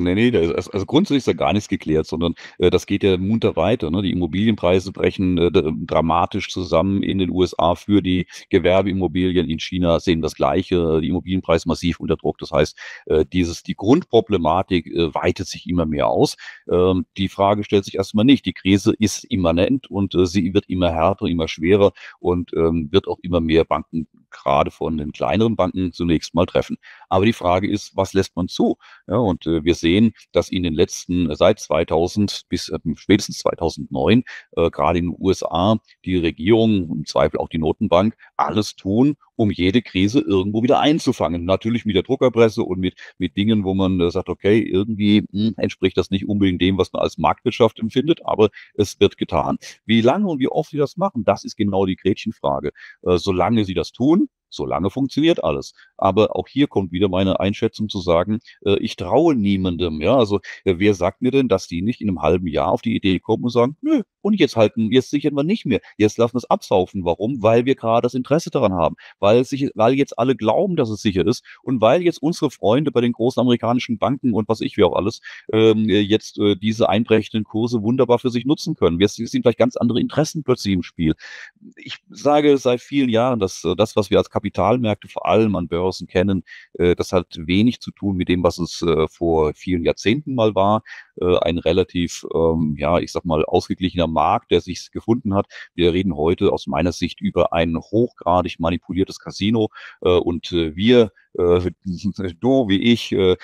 Nee, nee, da ist, also, also grundsätzlich ist da gar nichts geklärt, sondern äh, das geht ja munter weiter. Ne? Die Immobilienpreise brechen äh, dramatisch zusammen in den USA für die Gewerbeimmobilien. In China sehen das Gleiche, die Immobilienpreise massiv unter Druck. Das heißt, äh, dieses, die Grundproblematik äh, weitet sich immer mehr aus. Ähm, die Frage stellt sich erstmal nicht. Die Krise ist immanent und äh, sie wird immer härter, immer schwerer und ähm, wird auch immer mehr Banken gerade von den kleineren Banken zunächst mal treffen. Aber die Frage ist, was lässt man zu? Ja, und äh, wir sehen, dass in den letzten, äh, seit 2000 bis äh, spätestens 2009, äh, gerade in den USA, die Regierung, im Zweifel auch die Notenbank, alles tun, um jede Krise irgendwo wieder einzufangen. Natürlich mit der Druckerpresse und mit, mit Dingen, wo man äh, sagt, okay, irgendwie mh, hm, entspricht das nicht unbedingt dem, was man als Marktwirtschaft empfindet, aber es wird getan. Wie lange und wie oft sie das machen, das ist genau die Gretchenfrage. Äh, solange sie das tun, Solange funktioniert alles. Aber auch hier kommt wieder meine Einschätzung zu sagen, äh, ich traue niemandem. Ja, also äh, wer sagt mir denn, dass die nicht in einem halben Jahr auf die Idee kommen und sagen, nö, und jetzt halten, jetzt sichern wir nicht mehr. Jetzt lassen wir es absaufen. Warum? Weil wir gerade das Interesse daran haben. Weil sich, weil jetzt alle glauben, dass es sicher ist und weil jetzt unsere Freunde bei den großen amerikanischen Banken und was ich wie auch alles, ähm, äh, jetzt äh, diese einbrechenden Kurse wunderbar für sich nutzen können. Wir sind vielleicht ganz andere Interessen plötzlich im Spiel. Ich sage seit vielen Jahren, dass äh, das, was wir als Kapitalmärkte, vor allem an Börsen kennen, äh, das hat wenig zu tun mit dem, was es äh, vor vielen Jahrzehnten mal war. Äh, Ein relativ, ähm, ja, ich sag mal, ausgeglichener Markt, der sich gefunden hat. Wir reden heute aus meiner Sicht über ein hochgradig manipuliertes Casino äh, und äh, wir du äh, wie ich, äh,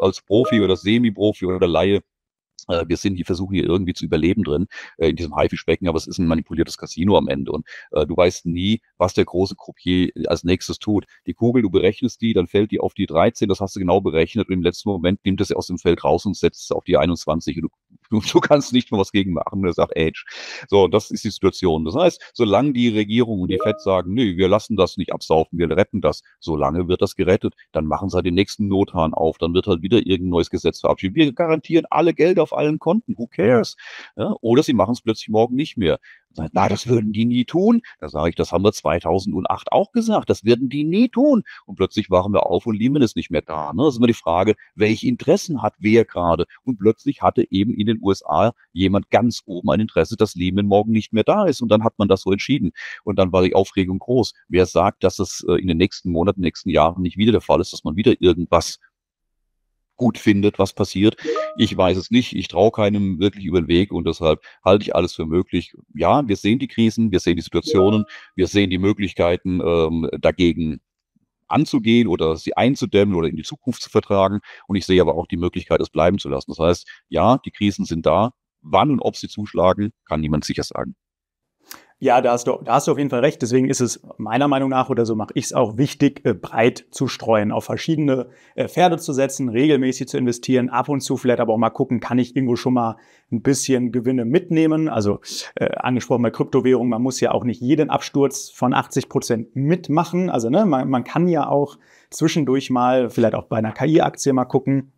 als Profi oder Semi-Profi oder Laie, äh, wir sind, die versuchen hier irgendwie zu überleben drin, äh, in diesem Haifischbecken, aber es ist ein manipuliertes Casino am Ende und äh, du weißt nie, was der große Croupier äh, als nächstes tut. Die Kugel, du berechnest die, dann fällt die auf die 13, das hast du genau berechnet und im letzten Moment nimmt es aus dem Feld raus und setzt sie auf die 21 und du und du kannst nicht mal was gegen machen. Er sagt Age. So, das ist die Situation. Das heißt, solange die Regierung und die FED sagen, nee, wir lassen das nicht absaufen, wir retten das, solange wird das gerettet. Dann machen sie halt den nächsten Nothahn auf. Dann wird halt wieder irgendein neues Gesetz verabschiedet. Wir garantieren alle Geld auf allen Konten. Who cares? Ja, oder sie machen es plötzlich morgen nicht mehr sagt, na, das würden die nie tun. Da sage ich, das haben wir 2008 auch gesagt, das würden die nie tun. Und plötzlich waren wir auf und Lehman ist nicht mehr da. Ne? Das ist immer die Frage, welche Interessen hat wer gerade? Und plötzlich hatte eben in den USA jemand ganz oben ein Interesse, dass Lehman morgen nicht mehr da ist. Und dann hat man das so entschieden. Und dann war die Aufregung groß. Wer sagt, dass es äh, in den nächsten Monaten, nächsten Jahren nicht wieder der Fall ist, dass man wieder irgendwas gut findet, was passiert. Ich weiß es nicht. Ich traue keinem wirklich über den Weg und deshalb halte ich alles für möglich. Ja, wir sehen die Krisen, wir sehen die Situationen, wir sehen die Möglichkeiten, ähm, dagegen anzugehen oder sie einzudämmen oder in die Zukunft zu vertragen. Und ich sehe aber auch die Möglichkeit, es bleiben zu lassen. Das heißt, ja, die Krisen sind da. Wann und ob sie zuschlagen, kann niemand sicher sagen. Ja, da hast, du, da hast du auf jeden Fall recht. Deswegen ist es meiner Meinung nach, oder so mache ich es auch, wichtig, äh, breit zu streuen, auf verschiedene äh, Pferde zu setzen, regelmäßig zu investieren, ab und zu vielleicht aber auch mal gucken, kann ich irgendwo schon mal ein bisschen Gewinne mitnehmen. Also äh, angesprochen bei Kryptowährung, man muss ja auch nicht jeden Absturz von 80 Prozent mitmachen. Also ne, man, man kann ja auch zwischendurch mal, vielleicht auch bei einer KI-Aktie mal gucken,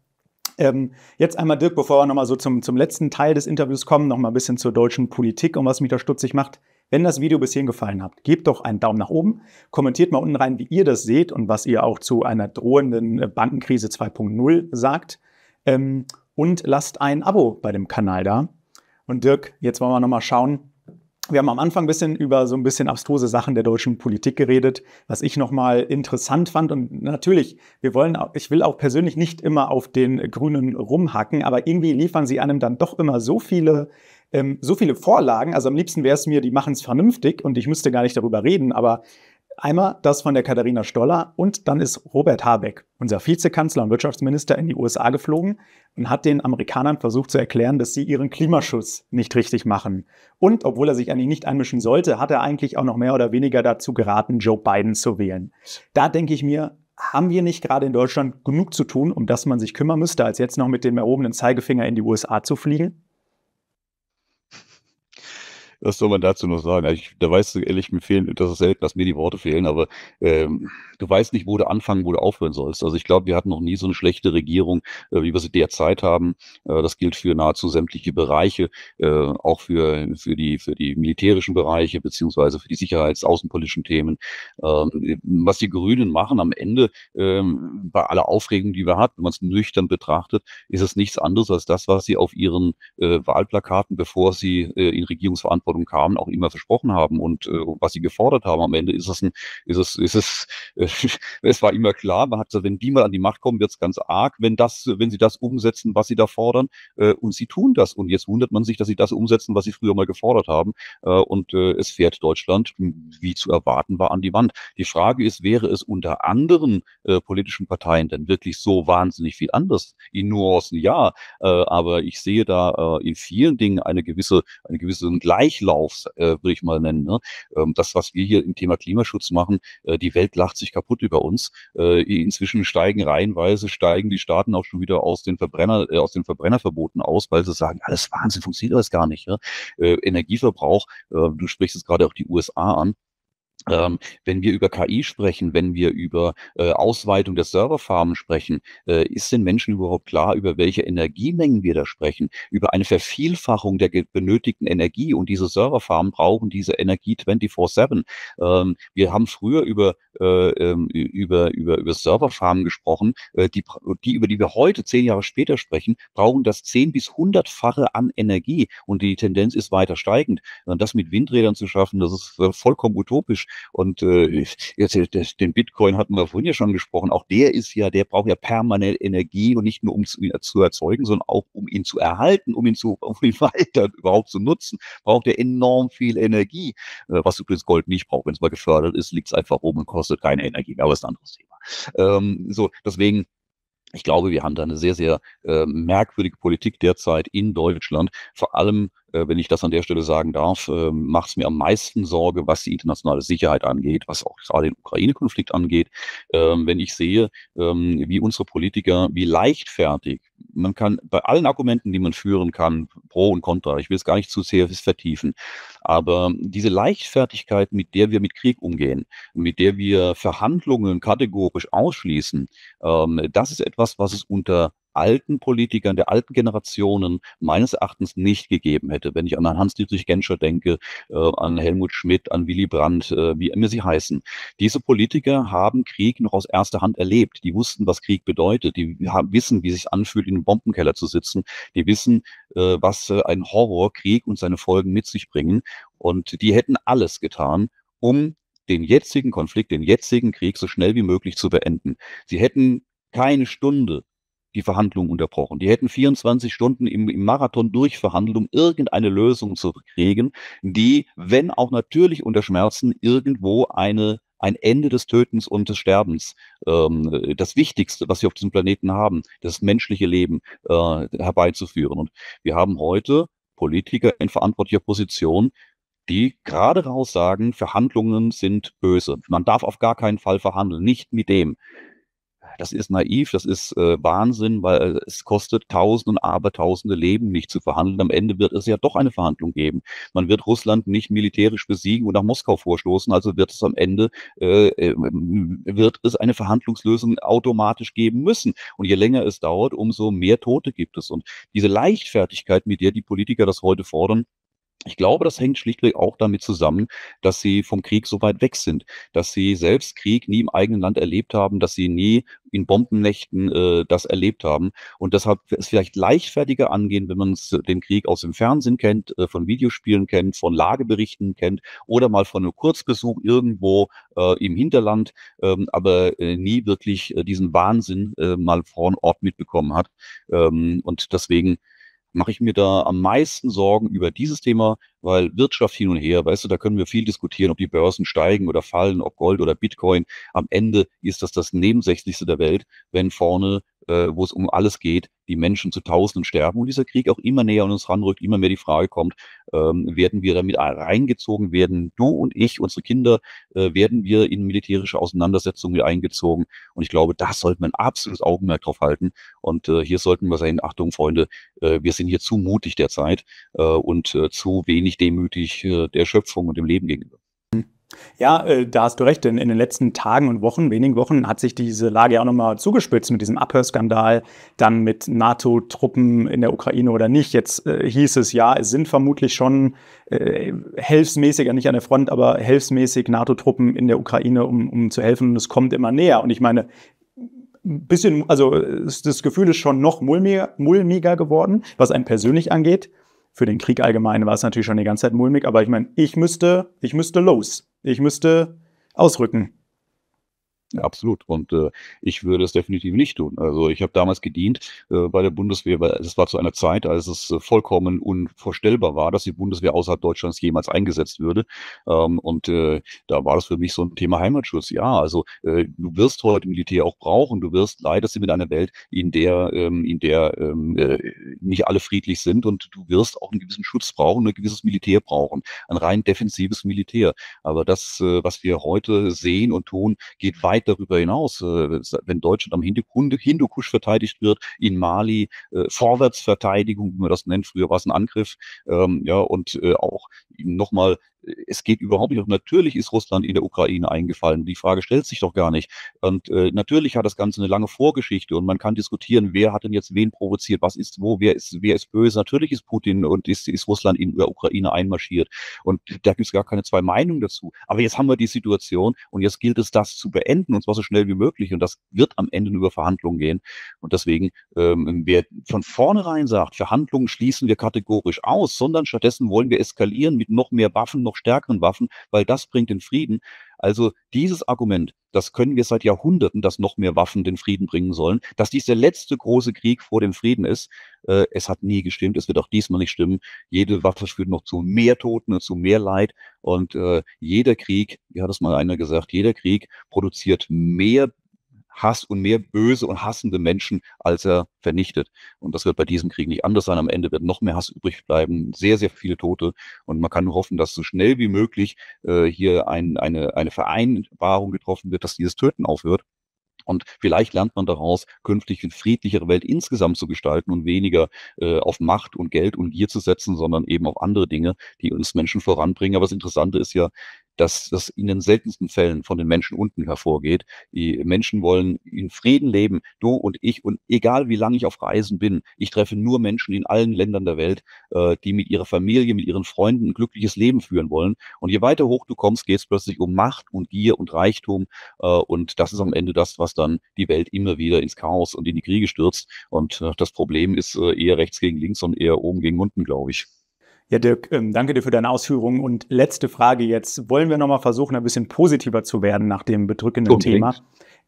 Ähm, jetzt einmal, Dirk, bevor wir nochmal so zum, zum letzten Teil des Interviews kommen, nochmal ein bisschen zur deutschen Politik und was mich da stutzig macht. Wenn das Video bis hierhin gefallen hat, gebt doch einen Daumen nach oben, kommentiert mal unten rein, wie ihr das seht und was ihr auch zu einer drohenden äh, Bankenkrise 2.0 sagt. Ähm, und lasst ein Abo bei dem Kanal da. Und Dirk, jetzt wollen wir nochmal schauen. Wir haben am Anfang ein bisschen über so ein bisschen abstruse Sachen der deutschen Politik geredet, was ich nochmal interessant fand. Und natürlich, wir wollen, ich will auch persönlich nicht immer auf den Grünen rumhacken, aber irgendwie liefern sie einem dann doch immer so viele ähm, so viele Vorlagen. Also am liebsten wäre es mir, die machen es vernünftig und ich müsste gar nicht darüber reden. Aber einmal das von der Katharina Stoller und dann ist Robert Habeck, unser Vizekanzler und Wirtschaftsminister, in die USA geflogen und hat den Amerikanern versucht zu erklären, dass sie ihren Klimaschutz nicht richtig machen. Und obwohl er sich eigentlich nicht einmischen sollte, hat er eigentlich auch noch mehr oder weniger dazu geraten, Joe Biden zu wählen. Da denke ich mir, haben wir nicht gerade in Deutschland genug zu tun, um das man sich kümmern müsste, als jetzt noch mit dem erhobenen Zeigefinger in die USA zu fliegen? was soll man dazu noch sagen? Ich, da weißt du ehrlich, mir fehlen, das ist selten, dass mir die Worte fehlen, aber ähm, du weißt nicht, wo du anfangen, wo du aufhören sollst. Also ich glaube, wir hatten noch nie so eine schlechte Regierung, äh, wie wir sie derzeit haben. Äh, das gilt für nahezu sämtliche Bereiche, äh, auch für, für, die, für die militärischen Bereiche, beziehungsweise für die sicherheits-, außenpolitischen Themen. Ähm, was die Grünen machen am Ende, ähm, bei aller Aufregung, die wir hatten, wenn man es nüchtern betrachtet, ist es nichts anderes als das, was sie auf ihren äh, Wahlplakaten, bevor sie äh, in Regierungsverantwortung Verantwortung kamen, auch immer versprochen haben und äh, was sie gefordert haben. Am Ende ist es ein, ist es, ist es, äh, es war immer klar, man hat gesagt, wenn die mal an die Macht kommen, wird es ganz arg, wenn das, wenn sie das umsetzen, was sie da fordern. Äh, und sie tun das. Und jetzt wundert man sich, dass sie das umsetzen, was sie früher mal gefordert haben. Äh, und äh, es fährt Deutschland, wie zu erwarten war, an die Wand. Die Frage ist, wäre es unter anderen äh, politischen Parteien denn wirklich so wahnsinnig viel anders? In Nuancen ja, äh, aber ich sehe da äh, in vielen Dingen eine gewisse, eine gewisse Gleich Durchlaufs, äh, würde ich mal nennen. Ne? Ähm, das, was wir hier im Thema Klimaschutz machen, äh, die Welt lacht sich kaputt über uns. Äh, inzwischen steigen reihenweise, steigen die Staaten auch schon wieder aus den Verbrenner, äh, aus den Verbrennerverboten aus, weil sie sagen, alles Wahnsinn, funktioniert alles gar nicht. Ja? Äh, Energieverbrauch, äh, du sprichst jetzt gerade auch die USA an, ähm, wenn wir über KI sprechen, wenn wir über äh, Ausweitung der Serverfarmen sprechen, äh, ist den Menschen überhaupt klar, über welche Energiemengen wir da sprechen? Über eine Vervielfachung der benötigten Energie und diese Serverfarmen brauchen diese Energie 24-7. Ähm, wir haben früher über, äh, ähm, über, über, über Serverfarmen gesprochen, äh, die, die, über die wir heute zehn Jahre später sprechen, brauchen das zehn bis hundertfache an Energie und die Tendenz ist weiter steigend. Das mit Windrädern zu schaffen, das ist äh, vollkommen utopisch. Und äh, jetzt äh, das, den Bitcoin hatten wir vorhin ja schon gesprochen. Auch der ist ja, der braucht ja permanent Energie und nicht nur um ihn zu erzeugen, sondern auch um ihn zu erhalten, um ihn zu, um ihn weiter überhaupt zu nutzen, braucht er enorm viel Energie. Äh, was übrigens Gold nicht braucht, wenn es mal gefördert ist, liegt es einfach rum und kostet keine Energie. mehr. Aber ist ein anderes Thema. Ähm, so, deswegen ich glaube, wir haben da eine sehr, sehr äh, merkwürdige Politik derzeit in Deutschland, vor allem äh, wenn ich das an der Stelle sagen darf, ähm, macht es mir am meisten Sorge, was die internationale Sicherheit angeht, was auch gerade den Ukraine-Konflikt angeht. Ähm, wenn ich sehe, ähm, wie unsere Politiker, wie leichtfertig, man kann bei allen Argumenten, die man führen kann, pro und contra, ich will es gar nicht zu sehr vertiefen, aber diese Leichtfertigkeit, mit der wir mit Krieg umgehen, mit der wir Verhandlungen kategorisch ausschließen, das ist etwas, was es unter alten Politikern, der alten Generationen meines Erachtens nicht gegeben hätte. Wenn ich an Hans-Dietrich Genscher denke, äh, an Helmut Schmidt, an Willy Brandt, äh, wie immer sie heißen. Diese Politiker haben Krieg noch aus erster Hand erlebt. Die wussten, was Krieg bedeutet. Die haben, wissen, wie es sich anfühlt, in einem Bombenkeller zu sitzen. Die wissen, äh, was äh, ein Horror Krieg und seine Folgen mit sich bringen. Und die hätten alles getan, um den jetzigen Konflikt, den jetzigen Krieg so schnell wie möglich zu beenden. Sie hätten keine Stunde die Verhandlungen unterbrochen. Die hätten 24 Stunden im, im, Marathon durchverhandelt, um irgendeine Lösung zu kriegen, die, wenn auch natürlich unter Schmerzen, irgendwo eine ein Ende des Tötens und des Sterbens, ähm, das Wichtigste, was wir auf diesem Planeten haben, das menschliche Leben äh, herbeizuführen. Und wir haben heute Politiker in verantwortlicher Position, die gerade raus sagen, Verhandlungen sind böse. Man darf auf gar keinen Fall verhandeln, nicht mit dem. Das ist naiv, das ist äh, Wahnsinn, weil es kostet Tausende und Abertausende Leben, nicht zu verhandeln. Am Ende wird es ja doch eine Verhandlung geben. Man wird Russland nicht militärisch besiegen und nach Moskau vorstoßen, also wird es am Ende äh, ähm, wird es eine Verhandlungslösung automatisch geben müssen. Und je länger es dauert, umso mehr Tote gibt es. Und diese Leichtfertigkeit, mit der die Politiker das heute fordern, ich glaube, das hängt schlichtweg auch damit zusammen, dass sie vom Krieg so weit weg sind, dass sie selbst Krieg nie im eigenen Land erlebt haben, dass sie nie in Bombennächten äh, das erlebt haben und deshalb es vielleicht leichtfertiger angehen, wenn man den Krieg aus dem Fernsehen kennt, äh, von Videospielen kennt, von Lageberichten kennt oder mal von einem Kurzbesuch irgendwo äh, im Hinterland, ähm, aber äh, nie wirklich äh, diesen Wahnsinn äh, mal vor Ort mitbekommen hat ähm, und deswegen mache ich mir da am meisten Sorgen über dieses Thema, weil Wirtschaft hin und her, weißt du, da können wir viel diskutieren, ob die Börsen steigen oder fallen, ob Gold oder Bitcoin. Am Ende ist das das Nebensächlichste der Welt, wenn vorne äh, wo es um alles geht, die Menschen zu Tausenden sterben und dieser Krieg auch immer näher an uns ranrückt, immer mehr die Frage kommt, ähm, werden wir damit reingezogen, werden du und ich, unsere Kinder, äh, werden wir in militärische Auseinandersetzungen mit eingezogen und ich glaube, da sollte man absolutes Augenmerk drauf halten und äh, hier sollten wir sein, Achtung Freunde, äh, wir sind hier zu mutig derzeit äh, und äh, zu wenig demütig äh, der Schöpfung und dem Leben gegenüber. Ja, äh, da hast du recht. Denn in, den letzten Tagen und Wochen, wenigen Wochen, hat sich diese Lage ja auch nochmal zugespitzt mit diesem Abhörskandal, dann mit NATO-Truppen in der Ukraine oder nicht. Jetzt äh, hieß es ja, es sind vermutlich schon äh, helfsmäßig, ja nicht an der Front, aber helfsmäßig NATO-Truppen in der Ukraine, um, um zu helfen. Und es kommt immer näher. Und ich meine, ein bisschen, also das Gefühl ist schon noch mulmiger, mulmiger geworden, was einen persönlich angeht. Für den Krieg allgemein war es natürlich schon die ganze Zeit mulmig, aber ich meine, ich müsste, ich müsste los. Ich müsste ausrücken. Ja, absolut. Und äh, ich würde es definitiv nicht tun. Also ich habe damals gedient äh, bei der Bundeswehr. weil es war zu einer Zeit, als es äh, vollkommen unvorstellbar war, dass die Bundeswehr außerhalb Deutschlands jemals eingesetzt würde. Ähm, und äh, da war das für mich so ein Thema Heimatschutz. Ja, also äh, du wirst heute Militär auch brauchen. Du wirst leider sind in einer Welt, in der, ähm, in der ähm, äh, nicht alle friedlich sind und du wirst auch einen gewissen Schutz brauchen, ein gewisses Militär brauchen, ein rein defensives Militär. Aber das, äh, was wir heute sehen und tun, geht weit weit darüber hinaus. Äh, wenn Deutschland am Hindukusch verteidigt wird, in Mali, äh, Vorwärtsverteidigung, wie man das nennt, früher war es ein Angriff, ähm, ja, und äh, auch nochmal, äh, es geht überhaupt nicht. Natürlich ist Russland in der Ukraine eingefallen. Die Frage stellt sich doch gar nicht. Und äh, natürlich hat das Ganze eine lange Vorgeschichte und man kann diskutieren, wer hat denn jetzt wen provoziert, was ist wo, wer ist, wer ist böse. Natürlich ist Putin und ist, ist Russland in der Ukraine einmarschiert. Und da gibt es gar keine zwei Meinungen dazu. Aber jetzt haben wir die Situation und jetzt gilt es, das zu beenden und zwar so schnell wie möglich. Und das wird am Ende über Verhandlungen gehen. Und deswegen, ähm, wer von vornherein sagt, Verhandlungen schließen wir kategorisch aus, sondern stattdessen wollen wir eskalieren mit noch mehr Waffen, noch stärkeren Waffen, weil das bringt den Frieden. Also dieses Argument, das können wir seit Jahrhunderten, dass noch mehr Waffen den Frieden bringen sollen, dass dies der letzte große Krieg vor dem Frieden ist, äh, es hat nie gestimmt, es wird auch diesmal nicht stimmen. Jede Waffe führt noch zu mehr Toten zu mehr Leid und äh, jeder Krieg, wie hat es mal einer gesagt, jeder Krieg produziert mehr Hass und mehr böse und hassende Menschen, als er vernichtet. Und das wird bei diesem Krieg nicht anders sein. Am Ende wird noch mehr Hass übrig bleiben, sehr, sehr viele Tote. Und man kann nur hoffen, dass so schnell wie möglich äh, hier ein, eine, eine Vereinbarung getroffen wird, dass dieses Töten aufhört. Und vielleicht lernt man daraus, künftig eine friedlichere Welt insgesamt zu gestalten und weniger äh, auf Macht und Geld und Gier zu setzen, sondern eben auf andere Dinge, die uns Menschen voranbringen. Aber das Interessante ist ja, dass das in den seltensten Fällen von den Menschen unten hervorgeht. Die Menschen wollen in Frieden leben, du und ich. Und egal wie lange ich auf Reisen bin, ich treffe nur Menschen in allen Ländern der Welt, äh, die mit ihrer Familie, mit ihren Freunden ein glückliches Leben führen wollen. Und je weiter hoch du kommst, geht es plötzlich um Macht und Gier und Reichtum. Äh, und das ist am Ende das, was dann die Welt immer wieder ins Chaos und in die Kriege stürzt. Und äh, das Problem ist äh, eher rechts gegen links und eher oben gegen unten, glaube ich. Ja, Dirk, ähm, danke dir für deine Ausführungen. Und letzte Frage jetzt. Wollen wir nochmal versuchen, ein bisschen positiver zu werden nach dem bedrückenden Unbedingt. Thema?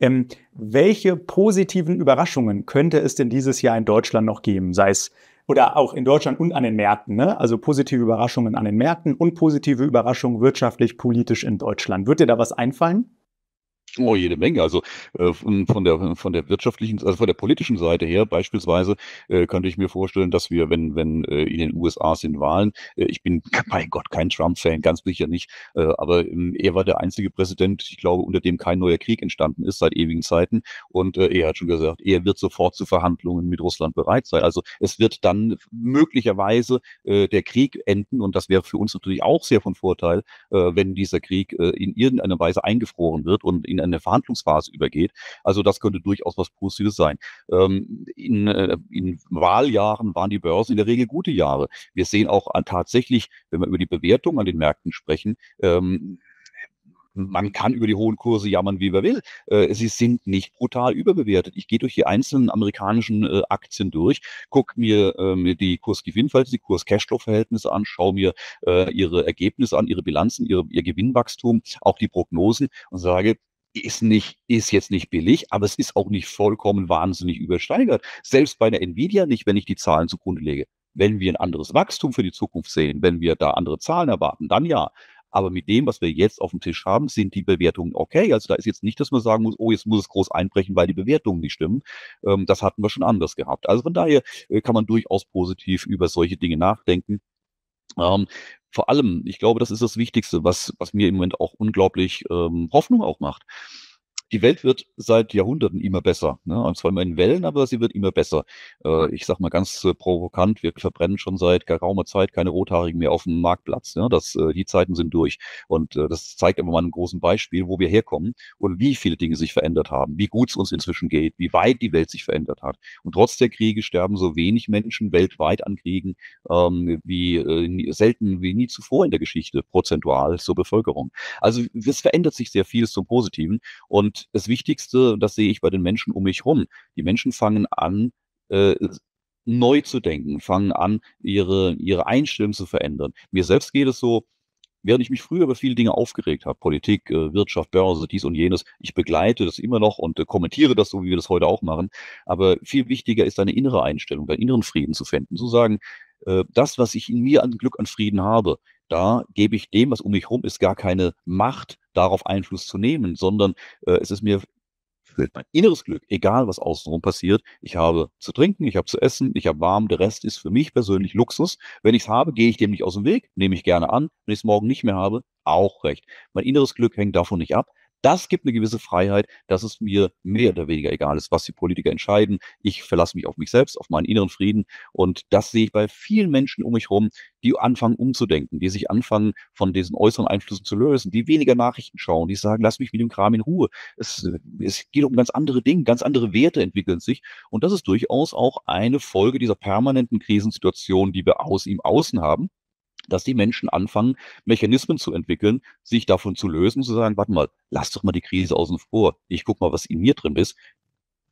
Ähm, welche positiven Überraschungen könnte es denn dieses Jahr in Deutschland noch geben? Sei es oder auch in Deutschland und an den Märkten, ne? also positive Überraschungen an den Märkten und positive Überraschungen wirtschaftlich, politisch in Deutschland. Wird dir da was einfallen? Oh, jede Menge. Also äh, von der von der wirtschaftlichen, also von der politischen Seite her beispielsweise äh, könnte ich mir vorstellen, dass wir, wenn wenn äh, in den USA sind Wahlen, äh, ich bin bei Gott kein Trump-Fan, ganz sicher nicht, äh, aber ähm, er war der einzige Präsident, ich glaube, unter dem kein neuer Krieg entstanden ist seit ewigen Zeiten. Und äh, er hat schon gesagt, er wird sofort zu Verhandlungen mit Russland bereit sein. Also es wird dann möglicherweise der Krieg enden und das wäre für uns natürlich auch sehr von Vorteil, wenn dieser Krieg in irgendeiner Weise eingefroren wird und in in eine Verhandlungsphase übergeht. Also das könnte durchaus was Positives sein. Ähm, in, äh, in Wahljahren waren die Börsen in der Regel gute Jahre. Wir sehen auch an, äh, tatsächlich, wenn wir über die Bewertung an den Märkten sprechen, ähm, man kann über die hohen Kurse jammern, wie man will. Äh, sie sind nicht brutal überbewertet. Ich gehe durch die einzelnen amerikanischen äh, Aktien durch, gucke mir ähm, die Kursgewinnverhältnisse, die Kurs-Cashflow-Verhältnisse an, schaue mir äh, ihre Ergebnisse an, ihre Bilanzen, ihre, ihr Gewinnwachstum, auch die Prognosen und sage, ist nicht, ist jetzt nicht billig, aber es ist auch nicht vollkommen wahnsinnig übersteigert. Selbst bei der Nvidia nicht, wenn ich die Zahlen zugrunde lege. Wenn wir ein anderes Wachstum für die Zukunft sehen, wenn wir da andere Zahlen erwarten, dann ja. Aber mit dem, was wir jetzt auf dem Tisch haben, sind die Bewertungen okay. Also da ist jetzt nicht, dass man sagen muss, oh, jetzt muss es groß einbrechen, weil die Bewertungen nicht stimmen. Ähm, das hatten wir schon anders gehabt. Also von daher äh, kann man durchaus positiv über solche Dinge nachdenken. Ähm, vor allem, ich glaube, das ist das Wichtigste, was, was mir im Moment auch unglaublich ähm, Hoffnung auch macht die Welt wird seit Jahrhunderten immer besser. Ne? Und zwar immer in Wellen, aber sie wird immer besser. Äh, mhm. ich sag mal ganz äh, provokant, wir verbrennen schon seit geraumer Zeit keine Rothaarigen mehr auf dem Marktplatz. Ne? Das, äh, die Zeiten sind durch. Und äh, das zeigt immer mal ein großen Beispiel, wo wir herkommen und wie viele Dinge sich verändert haben, wie gut es uns inzwischen geht, wie weit die Welt sich verändert hat. Und trotz der Kriege sterben so wenig Menschen weltweit an Kriegen ähm, wie äh, selten wie nie zuvor in der Geschichte, prozentual zur Bevölkerung. Also es verändert sich sehr vieles zum Positiven. Und das Wichtigste, und das sehe ich bei den Menschen um mich herum, die Menschen fangen an, äh, neu zu denken, fangen an, ihre, ihre Einstellung zu verändern. Mir selbst geht es so, während ich mich früher über viele Dinge aufgeregt habe, Politik, äh, Wirtschaft, Börse, dies und jenes, ich begleite das immer noch und äh, kommentiere das so, wie wir das heute auch machen. Aber viel wichtiger ist deine innere Einstellung, deinen inneren Frieden zu finden, zu sagen, äh, das, was ich in mir an Glück, an Frieden habe, da gebe ich dem, was um mich herum ist, gar keine Macht, darauf Einfluss zu nehmen, sondern äh, es ist mir für mein inneres Glück, egal was außenrum passiert, ich habe zu trinken, ich habe zu essen, ich habe warm, der Rest ist für mich persönlich Luxus. Wenn ich es habe, gehe ich dem nicht aus dem Weg, nehme ich gerne an. Wenn ich es morgen nicht mehr habe, auch recht. Mein inneres Glück hängt davon nicht ab. Das gibt eine gewisse Freiheit, dass es mir mehr oder weniger egal ist, was die Politiker entscheiden. Ich verlasse mich auf mich selbst, auf meinen inneren Frieden. Und das sehe ich bei vielen Menschen um mich herum, die anfangen umzudenken, die sich anfangen, von diesen äußeren Einflüssen zu lösen, die weniger Nachrichten schauen, die sagen, lass mich mit dem Kram in Ruhe. Es, es geht um ganz andere Dinge, ganz andere Werte entwickeln sich. Und das ist durchaus auch eine Folge dieser permanenten Krisensituation, die wir aus ihm außen haben dass die Menschen anfangen, Mechanismen zu entwickeln, sich davon zu lösen, zu sagen, warte mal, lass doch mal die Krise außen vor. Ich guck mal, was in mir drin ist.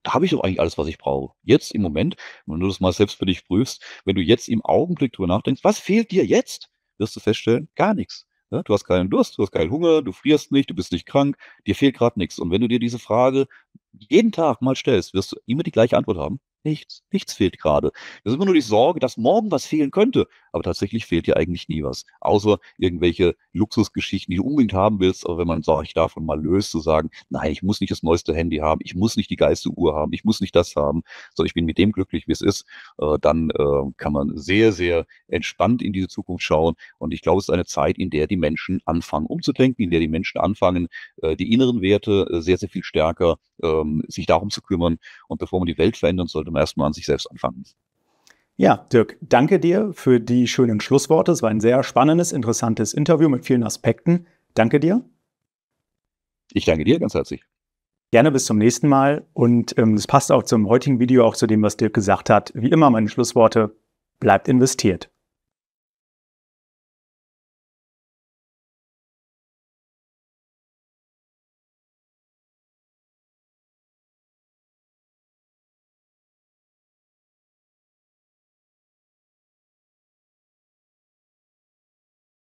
Da habe ich doch eigentlich alles, was ich brauche. Jetzt im Moment, wenn du das mal selbst für dich prüfst, wenn du jetzt im Augenblick drüber nachdenkst, was fehlt dir jetzt, wirst du feststellen, gar nichts. Ja, du hast keinen Durst, du hast keinen Hunger, du frierst nicht, du bist nicht krank, dir fehlt gerade nichts. Und wenn du dir diese Frage jeden Tag mal stellst, wirst du immer die gleiche Antwort haben. Nichts, nichts fehlt gerade. Das ist immer nur die Sorge, dass morgen was fehlen könnte. Aber tatsächlich fehlt ja eigentlich nie was. Außer irgendwelche Luxusgeschichten, die du unbedingt haben willst. Aber wenn man sag ich davon mal löst, zu sagen, nein, ich muss nicht das neueste Handy haben, ich muss nicht die geilste Uhr haben, ich muss nicht das haben, sondern ich bin mit dem glücklich, wie es ist, äh, dann äh, kann man sehr, sehr entspannt in diese Zukunft schauen. Und ich glaube, es ist eine Zeit, in der die Menschen anfangen umzudenken, in der die Menschen anfangen, äh, die inneren Werte sehr, sehr viel stärker ähm, sich darum zu kümmern. Und bevor man die Welt verändern, sollte man erstmal an sich selbst anfangen. Ja, Dirk, danke dir für die schönen Schlussworte. Es war ein sehr spannendes, interessantes Interview mit vielen Aspekten. Danke dir. Ich danke dir ganz herzlich. Gerne bis zum nächsten Mal. Und ähm, passt auch zum heutigen Video, auch zu dem, was Dirk gesagt hat. Wie immer meine Schlussworte, bleibt investiert.